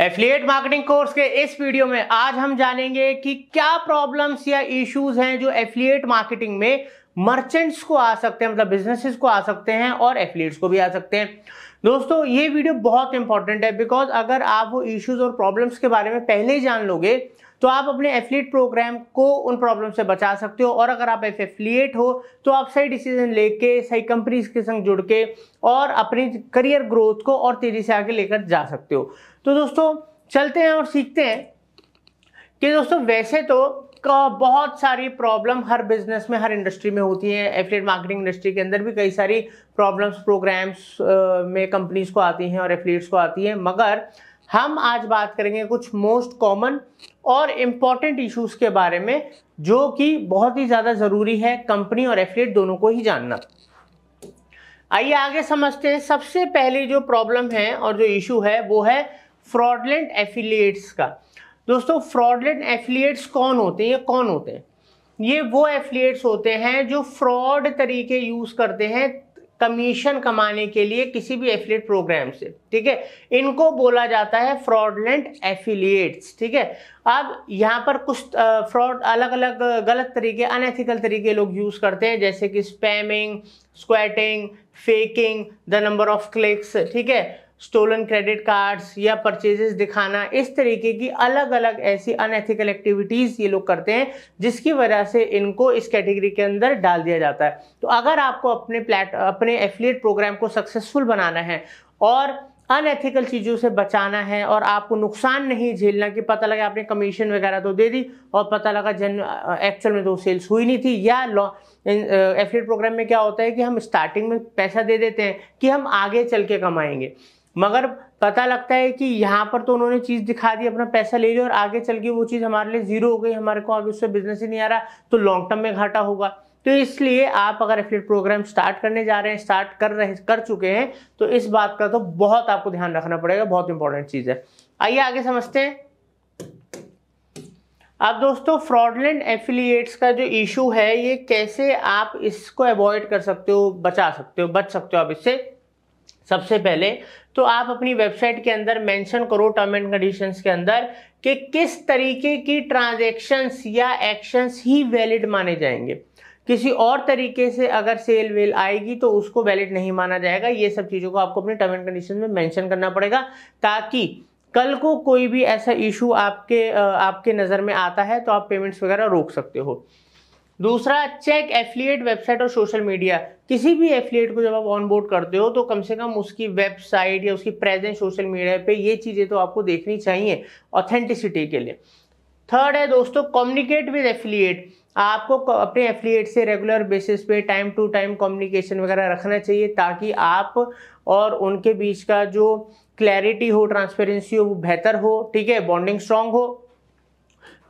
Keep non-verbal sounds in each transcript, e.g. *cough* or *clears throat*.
affiliate marketing course के इस video में आज हम जानेंगे कि क्या प्रॉब्लम्स या इश्यूज हैं जो एफिलिएट मार्केटिंग में मर्चेंट्स को आ सकते हैं मतलब बिजनेसेस को आ सकते हैं और एफिलिएट्स को भी आ सकते हैं दोस्तों ये वीडियो बहुत इंपॉर्टेंट है बिकॉज अगर आप वो इश्यूज और प्रॉब्लम्स के बारे में पहले ही जान लोगे तो आप अपने एफिलिएट प्रोग्राम को उन प्रॉब्लम से बचा सकते हो और अगर आप एफ एफिलिएट हो तो आप सही डिसीजन लेके सही कंपनीज के संग जुड़ के और अपनी करियर ग्रोथ को और तेज़ी से आगे लेकर जा सकते हो तो दोस्तों चलते हैं और सीखते हैं कि दोस्तों वैसे तो बहुत सारी प्रॉब्लम हर बिजनेस में हर इंडस्ट्री में होती है एफिलेट मार्केटिंग इंडस्ट्री के अंदर भी कई सारी प्रॉब्लम्स प्रोग्राम्स में कंपनीज को आती हैं और एफिलेट्स को आती हैं मगर हम आज बात करेंगे कुछ मोस्ट कॉमन और इम्पॉर्टेंट इश्यूज के बारे में जो कि बहुत ही ज़्यादा ज़रूरी है कंपनी और एफिलेट दोनों को ही जानना आइए आगे समझते हैं सबसे पहले जो प्रॉब्लम है और जो इशू है वो है फ्रॉडलेंट एफिलिएट्स का दोस्तों फ्रॉडलेंट एफिलिएट्स कौन होते हैं ये कौन होते हैं ये वो एफिलिएट्स होते हैं जो फ्रॉड तरीके यूज़ करते हैं कमीशन कमाने के लिए किसी भी एफिलिएट प्रोग्राम से ठीक है इनको बोला जाता है फ्रॉडलेंट एफिलिएट्स ठीक है अब यहाँ पर कुछ फ्रॉड अलग अलग गलत तरीके अनएथिकल तरीके लोग यूज़ करते हैं जैसे कि spamming squatting faking the number of clicks ठीक है स्टोलन क्रेडिट कार्ड्स या परचेजेस दिखाना इस तरीके की अलग अलग ऐसी अनएथिकल एक्टिविटीज़ ये लोग करते हैं जिसकी वजह से इनको इस कैटेगरी के अंदर डाल दिया जाता है तो अगर आपको अपने प्लेट अपने एफिलिएट प्रोग्राम को सक्सेसफुल बनाना है और अनएथिकल चीज़ों से बचाना है और आपको नुकसान नहीं झेलना कि पता लगा आपने कमीशन वगैरह तो दे दी और पता लगा जन एक्चुअल में तो सेल्स हुई नहीं थी या लॉ एफिलेट प्रोग्राम में क्या होता है कि हम स्टार्टिंग में पैसा दे देते हैं कि हम आगे चल के कमाएंगे मगर पता लगता है कि यहाँ पर तो उन्होंने चीज़ दिखा दी अपना पैसा ले लिया और आगे चल के वो चीज़ हमारे लिए ज़ीरो हो गई हमारे को आगे उससे बिजनेस ही नहीं आ रहा तो लॉन्ग टर्म में घाटा होगा तो इसलिए आप अगर एफिलेट प्रोग्राम स्टार्ट करने जा रहे हैं स्टार्ट कर रहे कर चुके हैं तो इस बात का तो बहुत आपको ध्यान रखना पड़ेगा बहुत इंपॉर्टेंट चीज़ है आइए आगे समझते हैं अब दोस्तों फ्रॉडलैंड एफिलिएट्स का जो इशू है ये कैसे आप इसको अवॉइड कर सकते हो बचा सकते हो बच सकते हो आप इससे सबसे पहले तो आप अपनी वेबसाइट के अंदर मेंशन करो टर्म एंड कंडीशन के अंदर कि किस तरीके की ट्रांजेक्शन्स या एक्शंस ही वैलिड माने जाएंगे किसी और तरीके से अगर सेल वेल आएगी तो उसको वैलिड नहीं माना जाएगा ये सब चीज़ों को आपको अपने टर्म एंड कंडीशन में मैंशन करना पड़ेगा ताकि कल को कोई भी ऐसा इशू आपके आपके नज़र में आता है तो आप पेमेंट्स वगैरह रोक सकते हो दूसरा चेक एफिलिएट वेबसाइट और सोशल मीडिया किसी भी एफिलिएट को जब आप ऑनबोर्ड करते हो तो कम से कम उसकी वेबसाइट या उसकी प्रेजेंस सोशल मीडिया पे ये चीज़ें तो आपको देखनी चाहिए ऑथेंटिसिटी के लिए थर्ड है दोस्तों कम्युनिकेट विद एफिलिएट आपको अपने एफिलिएट से रेगुलर बेसिस पे टाइम टू टाइम कम्युनिकेशन वगैरह रखना चाहिए ताकि आप और उनके बीच का जो क्लैरिटी हो ट्रांसपेरेंसी हो वो बेहतर हो ठीक है बॉन्डिंग स्ट्रांग हो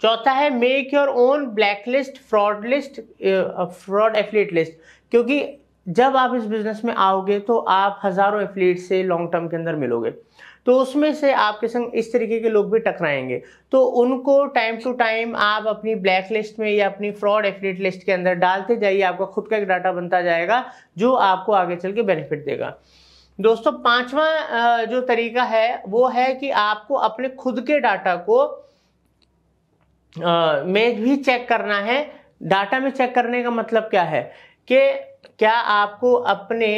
चौथा है make your own black list fraud list fraud affiliate list क्योंकि जब आप इस बिज़नेस में आओगे तो आप हज़ारों एफिलेट से लॉन्ग टर्म के अंदर मिलोगे तो उसमें से आपके संग इस तरीके के लोग भी टकराएंगे तो उनको टाइम टू टाइम आप अपनी ब्लैक लिस्ट में या अपनी फ्रॉड एफिलेट लिस्ट के अंदर डालते जाइए आपका खुद का एक डाटा बनता जाएगा जो आपको आगे चल के बेनिफिट देगा दोस्तों पांचवा uh, जो तरीका है वो है कि आपको अपने खुद के डाटा को में भी चेक करना है डाटा में चेक करने का मतलब क्या है कि क्या आपको अपने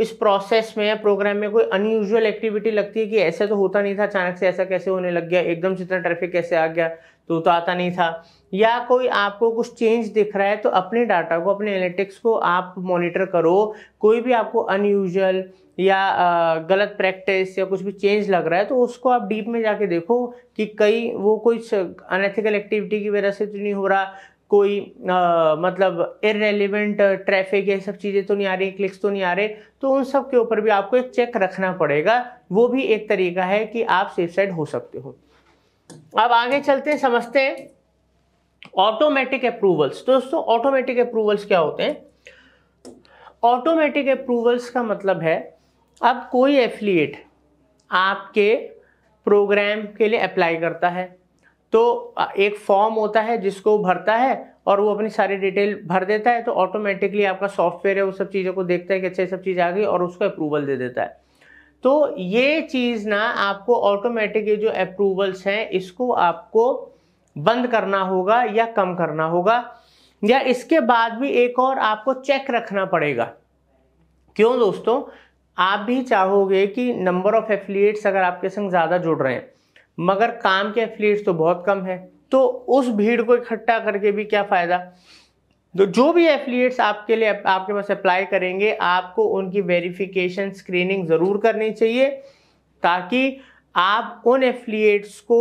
इस प्रोसेस में प्रोग्राम में कोई अनयूजुअल एक्टिविटी लगती है कि ऐसे तो होता नहीं था अचानक से ऐसा कैसे होने लग गया एकदम से इतना ट्रैफिक कैसे आ गया तो तो आता नहीं था या कोई आपको कुछ चेंज दिख रहा है तो अपने डाटा को अपने एनालिटिक्स को आप मॉनिटर करो कोई भी आपको अनयूजुअल या गलत प्रैक्टिस या कुछ भी चेंज लग रहा है तो उसको आप डीप में जाके देखो कि कई वो कोई अनएथिकल एक्टिविटी की वजह से तो नहीं हो रहा कोई आ, मतलब इरेलीवेंट ट्रैफिक ये सब चीज़ें तो नहीं आ रही क्लिक्स तो नहीं आ रहे तो उन सब के ऊपर भी आपको एक चेक रखना पड़ेगा वो भी एक तरीका है कि आप सेफ साइड हो सकते हो अब आगे चलते हैं समझते हैं ऑटोमेटिक अप्रूवल्स तो दोस्तों ऑटोमेटिक अप्रूवल्स क्या होते हैं ऑटोमेटिक अप्रूवल्स का मतलब है अब कोई एफिलिएट आपके प्रोग्राम के लिए अप्लाई करता है तो एक फॉर्म होता है जिसको भरता है और वो अपनी सारी डिटेल भर देता है तो ऑटोमेटिकली आपका सॉफ्टवेयर है वो सब चीज़ों को देखता है कि अच्छा सब चीज़ आ गई और उसको अप्रूवल दे देता है तो ये चीज़ ना आपको ऑटोमेटिक जो अप्रूवल्स हैं इसको आपको बंद करना होगा या कम करना होगा या इसके बाद भी एक और आपको चेक रखना पड़ेगा क्यों दोस्तों आप भी चाहोगे कि नंबर ऑफ एफिलिएट्स अगर आपके संग ज़्यादा जुड़ रहे हैं मगर काम के एफिलिएट्स तो बहुत कम है तो उस भीड़ को इकट्ठा करके भी क्या फ़ायदा तो जो भी एफिलिएट्स आपके लिए आपके पास अप्लाई करेंगे आपको उनकी वेरिफिकेशन स्क्रीनिंग ज़रूर करनी चाहिए ताकि आप उन एफिलिएट्स को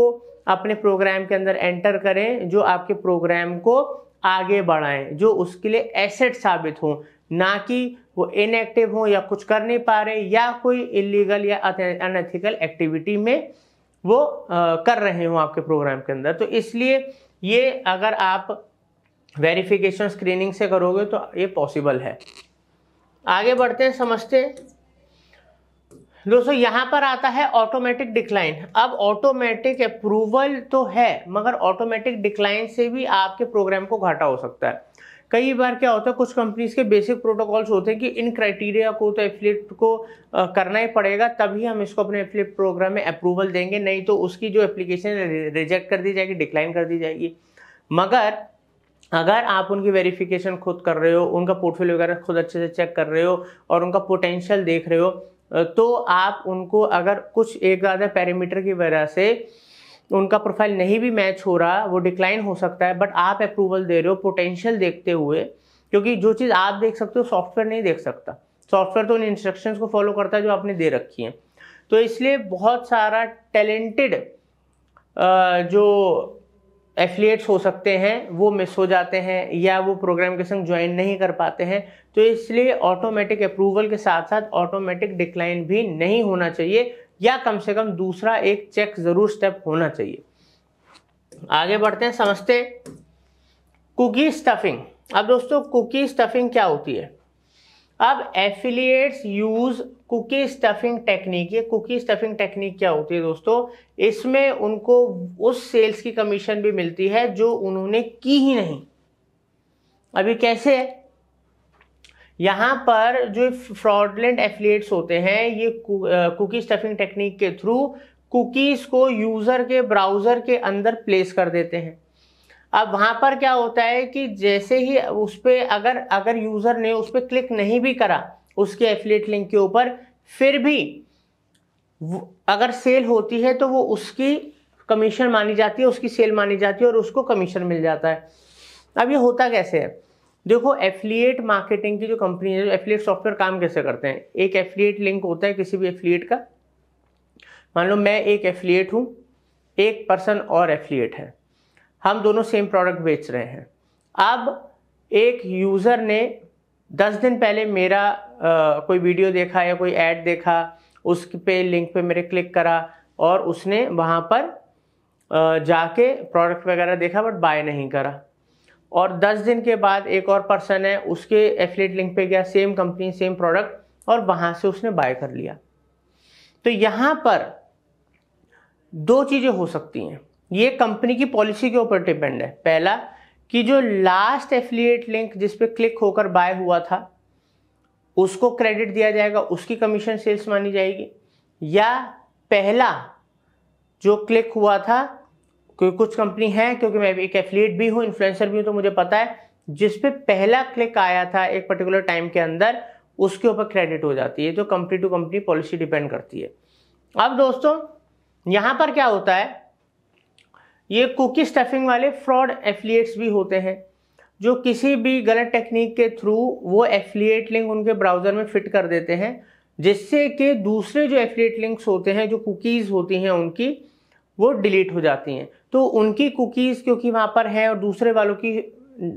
अपने प्रोग्राम के अंदर एंटर करें जो आपके प्रोग्राम को आगे बढ़ाएं जो उसके लिए एसेट साबित हों ना कि वो इनएक्टिव हो या कुछ कर नहीं पा रहे या कोई इलीगल या अनएथिकल एक्टिविटी में वो आ, कर रहे हों आपके प्रोग्राम के अंदर तो इसलिए ये अगर आप वेरिफिकेशन स्क्रीनिंग से करोगे तो ये पॉसिबल है आगे बढ़ते हैं समझते हैं दोस्तों यहाँ पर आता है ऑटोमेटिक डिक्लाइन अब ऑटोमेटिक अप्रूवल तो है मगर ऑटोमेटिक डिक्लाइन से भी आपके प्रोग्राम को घाटा हो सकता है कई बार क्या होता है कुछ कंपनीज के बेसिक प्रोटोकॉल्स होते हैं कि इन क्राइटेरिया को तो एफिलेट को करना ही पड़ेगा तभी हम इसको अपने एफिलेट प्रोग्राम में अप्रूवल देंगे नहीं तो उसकी जो एप्लीकेशन रिजेक्ट कर दी जाएगी डिक्लाइन कर दी जाएगी मगर अगर आप उनकी वेरिफिकेशन खुद कर रहे हो उनका पोर्टफोलियो वगैरह खुद अच्छे से चेक कर रहे हो और उनका पोटेंशियल देख रहे हो तो आप उनको अगर कुछ एक आधा पैरामीटर की वजह से तो उनका प्रोफाइल नहीं भी मैच हो रहा वो डिक्लाइन हो सकता है बट आप अप्रूवल दे रहे हो पोटेंशियल देखते हुए क्योंकि जो चीज़ आप देख सकते हो सॉफ्टवेयर नहीं देख सकता सॉफ्टवेयर तो उन इंस्ट्रक्शंस को फॉलो करता है जो आपने दे रखी हैं तो इसलिए बहुत सारा टैलेंटेड जो एफिलिएट्स हो सकते हैं वो मिस हो जाते हैं या वो प्रोग्राम के संग ज्वाइन नहीं कर पाते हैं तो इसलिए ऑटोमेटिक अप्रूवल के साथ साथ ऑटोमेटिक डिक्लाइन भी नहीं होना चाहिए या कम से कम दूसरा एक चेक जरूर स्टेप होना चाहिए आगे बढ़ते हैं समझते कुकी स्टफिंग अब दोस्तों कुकी स्टफिंग क्या होती है अब affiliates use cookie stuffing technique ये कुकी स्टफिंग टेक्निक क्या होती है दोस्तों इसमें उनको उस सेल्स की कमीशन भी मिलती है जो उन्होंने की ही नहीं अभी कैसे है यहाँ पर जो फ्रॉडलेंट एफिलिएट्स होते हैं ये कुकी स्टफिंग टेक्निक के थ्रू कुकीज़ को यूज़र के ब्राउज़र के अंदर प्लेस कर देते हैं अब वहाँ पर क्या होता है कि जैसे ही उस पर अगर अगर यूज़र ने उस पर क्लिक नहीं भी करा उसके एफिलेट लिंक के ऊपर फिर भी अगर सेल होती है तो वो उसकी कमीशन मानी जाती है उसकी सेल मानी जाती है और उसको कमीशन मिल जाता है अब ये होता कैसे है देखो एफिलिएट मार्केटिंग की जो कंपनी है एफिलिएट सॉफ्टवेयर काम कैसे करते हैं एक एफिलिएट लिंक होता है किसी भी एफिलिएट का मान लो मैं एक एफिलिएट हूँ एक पर्सन और एफिलिएट है हम दोनों सेम प्रोडक्ट बेच रहे हैं अब एक यूज़र ने दस दिन पहले मेरा आ, कोई वीडियो देखा या कोई ऐड देखा उस पे लिंक पे मेरे क्लिक करा और उसने वहाँ पर आ, जाके प्रोडक्ट वगैरह देखा बट बाय नहीं करा और 10 दिन के बाद एक और पर्सन है उसके एफिलेट लिंक पे गया सेम कंपनी सेम प्रोडक्ट और वहां से उसने बाय कर लिया तो यहां पर दो चीज़ें हो सकती हैं ये कंपनी की पॉलिसी के ऊपर डिपेंड है पहला कि जो लास्ट एफिलिएट लिंक जिस पे क्लिक होकर बाय हुआ था उसको क्रेडिट दिया जाएगा उसकी कमीशन सेल्स मानी जाएगी या पहला जो क्लिक हुआ था क्योंकि कुछ कंपनी है क्योंकि मैं एक एफिलिएट भी हूँ इन्फ्लुएंसर भी हूँ तो मुझे पता है जिस पे पहला क्लिक आया था एक पर्टिकुलर टाइम के अंदर उसके ऊपर क्रेडिट हो जाती है जो company to company policy depend करती है अब दोस्तों यहाँ पर क्या होता है ये कुकी स्टफिंग वाले फ्रॉड एफिलिएट्स भी होते हैं जो किसी भी गलत टेक्निक के थ्रू वो एफिलिएट लिंक उनके ब्राउज़र में फिट कर देते हैं जिससे कि दूसरे जो एफिलिएट लिंक्स होते हैं जो कुकीज़ होती हैं उनकी वो डिलीट हो जाती हैं तो उनकी कुकीज़ क्योंकि वहाँ पर है और दूसरे वालों की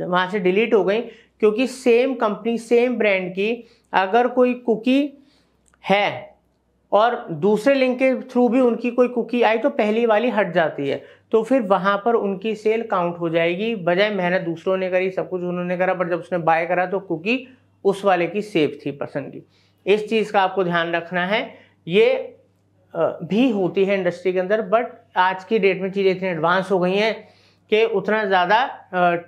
वहाँ से डिलीट हो गई क्योंकि सेम कंपनी सेम ब्रांड की अगर कोई कुकी है और दूसरे लिंक के थ्रू भी उनकी कोई कुकी आई तो पहली वाली हट जाती है तो फिर वहाँ पर उनकी सेल काउंट हो जाएगी बजाय मेहनत दूसरों ने करी सब कुछ उन्होंने करा पर जब उसने बाय करा तो कुकी उस वाले की सेफ थी पसंद की इस चीज़ का आपको ध्यान रखना है ये भी होती है इंडस्ट्री के अंदर बट आज की डेट में चीज़ें इतनी एडवांस हो गई हैं कि उतना ज़्यादा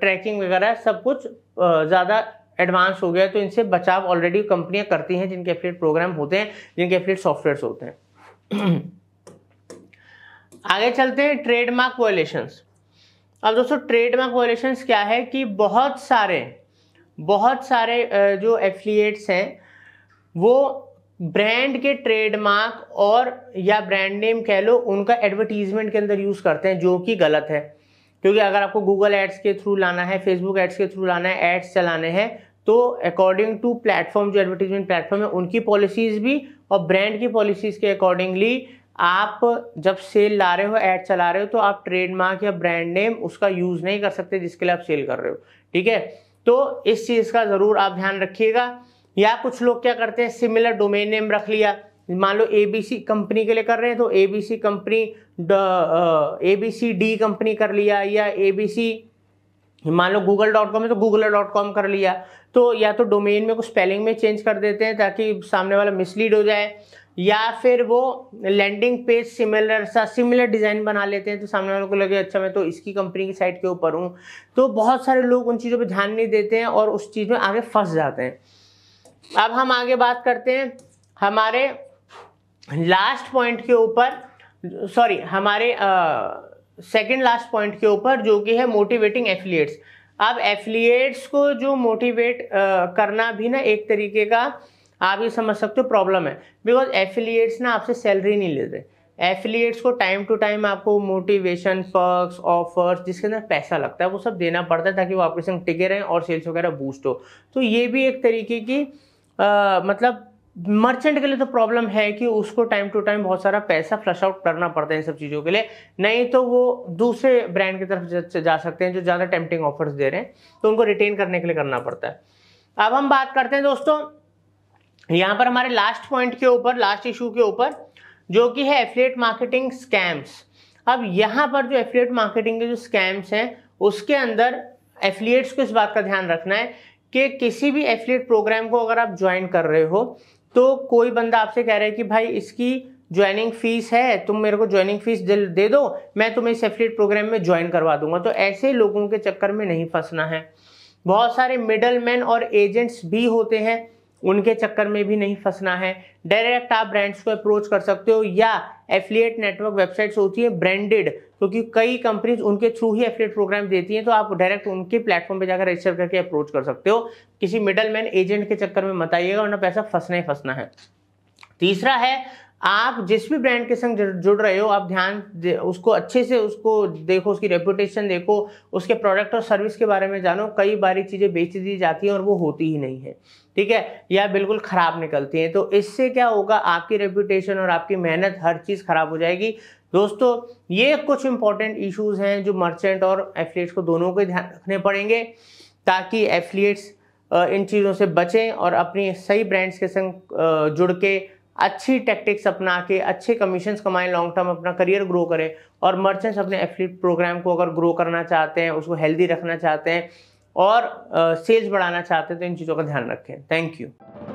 ट्रैकिंग वगैरह सब कुछ ज़्यादा एडवांस हो गया तो इनसे बचाव ऑलरेडी कंपनियां करती हैं जिनके फिर प्रोग्राम होते हैं जिनके फिर सॉफ्टवेयर होते हैं *clears throat* आगे चलते हैं ट्रेडमार्क वॉयलेशंस अब दोस्तों ट्रेडमार्क वॉयलेशंस क्या है कि बहुत सारे बहुत सारे जो एफिलिएट्स हैं वो ब्रांड के ट्रेडमार्क और या ब्रांड नेम कह लो उनका एडवर्टीजमेंट के अंदर यूज़ करते हैं जो कि गलत है क्योंकि अगर आपको गूगल एड्स के थ्रू लाना है फेसबुक एड्स के थ्रू लाना है एड्स चलाने हैं तो अकॉर्डिंग टू प्लेटफॉर्म जो एडवर्टीजमेंट प्लेटफॉर्म है उनकी पॉलिसीज भी और ब्रांड की पॉलिसीज के अकॉर्डिंगली आप जब सेल ला रहे हो ऐड चला रहे हो तो आप ट्रेडमार्क या ब्रांड नेम उसका यूज़ नहीं कर सकते जिसके लिए आप सेल कर रहे हो ठीक है तो इस चीज़ का ज़रूर आप ध्यान रखिएगा या कुछ लोग क्या करते हैं सिमिलर डोमेन नेम रख लिया मान लो सी कंपनी के लिए कर रहे हैं तो C company C D company कर लिया या सी मान लो गूगल डॉट कॉम है तो गूगल डॉट कॉम कर लिया तो या तो डोमेन में कुछ स्पेलिंग में चेंज कर देते हैं ताकि सामने वाला मिसलीड हो जाए या फिर वो लैंडिंग पेज सिमिलर सा सिमिलर डिज़ाइन बना लेते हैं तो सामने वालों को लगे अच्छा मैं तो इसकी कंपनी की साइट के ऊपर हूँ तो बहुत सारे लोग उन चीज़ों पर ध्यान नहीं देते हैं और उस चीज़ में आगे फंस जाते हैं अब हम आगे बात करते हैं हमारे लास्ट पॉइंट के ऊपर सॉरी हमारे सेकंड लास्ट पॉइंट के ऊपर जो कि है मोटिवेटिंग एफिलिएट्स अब एफिलिएट्स को जो मोटिवेट करना भी ना एक तरीके का आप ये समझ सकते हो प्रॉब्लम है बिकॉज एफिलिएट्स ना आपसे सैलरी नहीं लेते एफिलिएट्स को टाइम टू टाइम आपको मोटिवेशन पर्क्स ऑफर्स जिसके अंदर पैसा लगता है वो सब देना पड़ता है ताकि वो आपके संग टिके रहें और सेल्स वगैरह बूस्ट हो तो ये भी एक तरीके की आ, मतलब मर्चेंट के लिए तो प्रॉब्लम है कि उसको टाइम टू टाइम बहुत सारा पैसा फ्लश आउट करना पड़ता है इन सब चीज़ों के लिए नहीं तो वो दूसरे ब्रांड की तरफ जा सकते हैं जो ज़्यादा टेम्पटिंग ऑफर्स दे रहे हैं तो उनको रिटेन करने के लिए करना पड़ता है अब हम बात करते हैं दोस्तों यहाँ पर हमारे लास्ट पॉइंट के ऊपर लास्ट इशू के ऊपर जो कि है एफिलेट मार्केटिंग स्कैम्स अब यहाँ पर जो एफिलेट मार्केटिंग के जो स्कैम्स हैं उसके अंदर एफिलिएट्स को इस बात का ध्यान रखना है कि किसी भी एफिलेट प्रोग्राम को अगर आप ज्वाइन कर रहे हो तो कोई बंदा आपसे कह रहा है कि भाई इसकी ज्वाइनिंग फीस है तुम मेरे को ज्वाइनिंग फीस दे दो मैं तुम्हें इस एफिलेट प्रोग्राम में ज्वाइन करवा दूंगा तो ऐसे लोगों के चक्कर में नहीं फंसना है बहुत सारे मिडल मैन और एजेंट्स भी होते हैं उनके चक्कर में भी नहीं फंसना है डायरेक्ट आप ब्रांड्स को अप्रोच कर सकते हो या एफिलिएट नेटवर्क वेबसाइट्स होती है ब्रांडेड क्योंकि कई कंपनीज उनके थ्रू ही एफिलिएट प्रोग्राम देती हैं तो आप डायरेक्ट उनके प्लेटफॉर्म पे जाकर रजिस्टर करके अप्रोच कर सकते हो किसी मिडल मैन एजेंट के चक्कर में मत आइएगा वरना पैसा फंसना ही फंसना है तीसरा है आप जिस भी ब्रांड के संग जुड़ रहे हो आप ध्यान उसको अच्छे से उसको देखो उसकी रेपुटेशन देखो उसके प्रोडक्ट और सर्विस के बारे में जानो कई बारी चीज़ें बेच दी जाती हैं और वो होती ही नहीं है ठीक है या बिल्कुल ख़राब निकलती हैं तो इससे क्या होगा आपकी रेपुटेशन और आपकी मेहनत हर चीज़ ख़राब हो जाएगी दोस्तों ये कुछ इंपॉर्टेंट इश्यूज हैं जो मर्चेंट और एफिलिएट्स को दोनों को ध्यान रखने पड़ेंगे ताकि एफिलिएट्स इन चीज़ों से बचें और अपनी सही ब्रांड्स के संग जुड़ के अच्छी टैक्टिक्स अपना के अच्छे कमीशन कमाएं लॉन्ग टर्म अपना करियर ग्रो करें और मर्चेंट्स अपने एफिलिएट प्रोग्राम को अगर ग्रो करना चाहते हैं उसको हेल्दी रखना चाहते हैं और सेल्स बढ़ाना चाहते हैं तो इन चीज़ों का ध्यान रखें थैंक यू